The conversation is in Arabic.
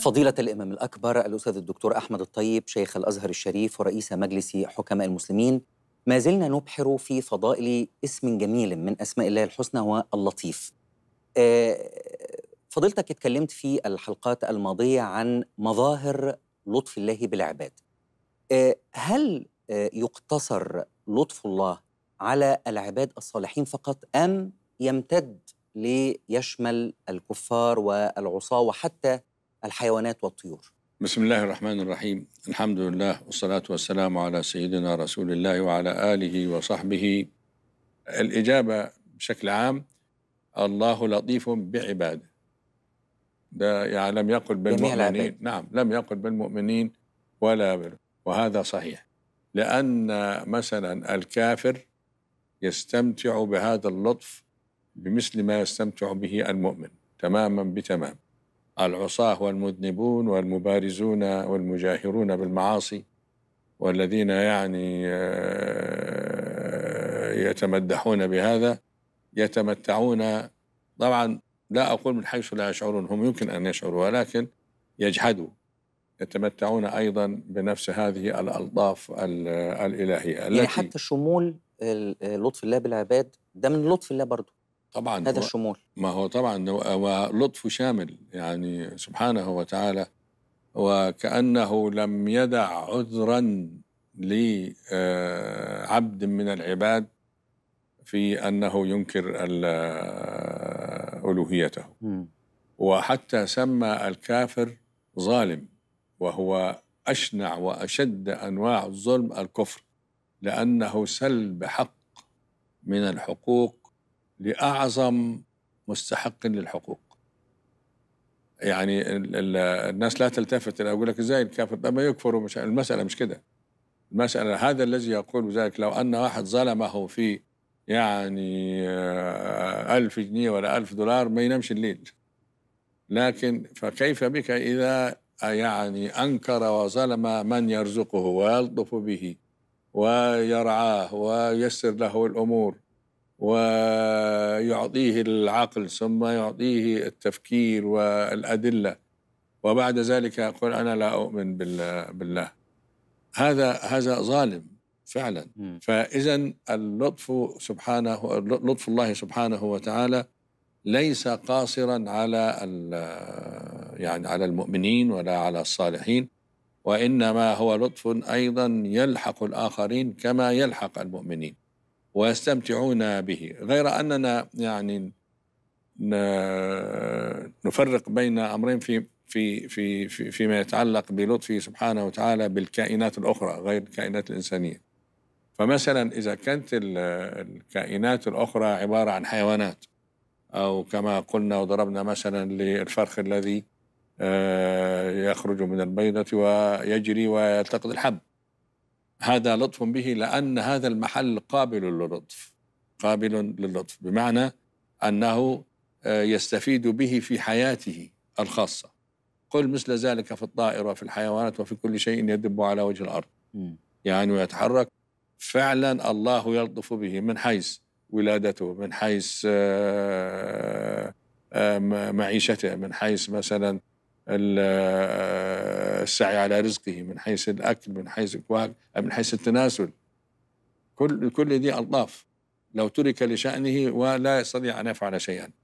فضيلة الإمام الأكبر الأستاذ الدكتور أحمد الطيب شيخ الأزهر الشريف ورئيس مجلس حكماء المسلمين ما زلنا نبحر في فضائل اسم جميل من أسماء الله الحسنى هو اللطيف آه، فضيلتك اتكلمت في الحلقات الماضية عن مظاهر لطف الله بالعباد آه، هل آه، يقتصر لطف الله على العباد الصالحين فقط أم يمتد ليشمل الكفار والعصاة وحتى الحيوانات والطيور بسم الله الرحمن الرحيم الحمد لله والصلاة والسلام على سيدنا رسول الله وعلى آله وصحبه الإجابة بشكل عام الله لطيف بعباده ده يعني لم يقل بالمؤمنين نعم لم يقل بالمؤمنين ولا بل وهذا صحيح لأن مثلا الكافر يستمتع بهذا اللطف بمثل ما يستمتع به المؤمن تماما بتمام العصاة والمذنبون والمبارزون والمجاهرون بالمعاصي والذين يعني آه، يتمدحون بهذا يتمتعون طبعا لا أقول من حيث لا يشعرون هم يمكن أن يشعروا ولكن يجحدوا يتمتعون أيضا بنفس هذه الألطاف الإلهية يعني حتى شمول لطف الله بالعباد ده من لطف الله برضه طبعا هذا الشمول ما هو طبعا ولطف شامل يعني سبحانه وتعالى وكأنه لم يدع عذرا لعبد آه، من العباد في أنه ينكر آه، ألوهيته وحتى سمى الكافر ظالم وهو أشنع وأشد أنواع الظلم الكفر لأنه سلب حق من الحقوق لاعظم مستحق للحقوق يعني الناس لا تلتفت انا يقول لك ازاي الكافر ما يكفروا مش المساله مش كده المساله هذا الذي يقول ذلك لو ان واحد ظلمه في يعني آه، ألف جنيه ولا ألف دولار ما ينامش الليل لكن فكيف بك إذا آه، يعني أنكر وظلم من يرزقه ويلطف به ويرعاه وييسر له الأمور ويعطيه العقل ثم يعطيه التفكير والأدلة وبعد ذلك يقول أنا لا أؤمن بالله هذا هذا ظالم فعلا فإذا اللطف سبحانه لطف الله سبحانه وتعالى ليس قاصرا على يعني على المؤمنين ولا على الصالحين وإنما هو لطف أيضا يلحق الآخرين كما يلحق المؤمنين ويستمتعون به غير أننا يعني نفرق بين أمرين في في في فيما يتعلق بلطفه سبحانه وتعالى بالكائنات الأخرى غير الكائنات الإنسانية فمثلا إذا كانت الكائنات الأخرى عبارة عن حيوانات أو كما قلنا وضربنا مثلا للفرخ الذي آه، يخرج من البيضة ويجري ويلتقط الحب هذا لطف به لأن هذا المحل قابل للطف قابل للطف بمعنى أنه آه، يستفيد به في حياته الخاصة قل مثل ذلك في الطائرة وفي الحيوانات وفي كل شيء يدب على وجه الأرض يعني ويتحرك فعلا الله يلطف به من حيث ولادته من حيث آه، آه، معيشته من حيث مثلا السعي على رزقه من حيث الأكل من حيث الكواك من حيث التناسل كل كل دي ألطاف لو ترك لشأنه ولا يستطيع أن يفعل شيئا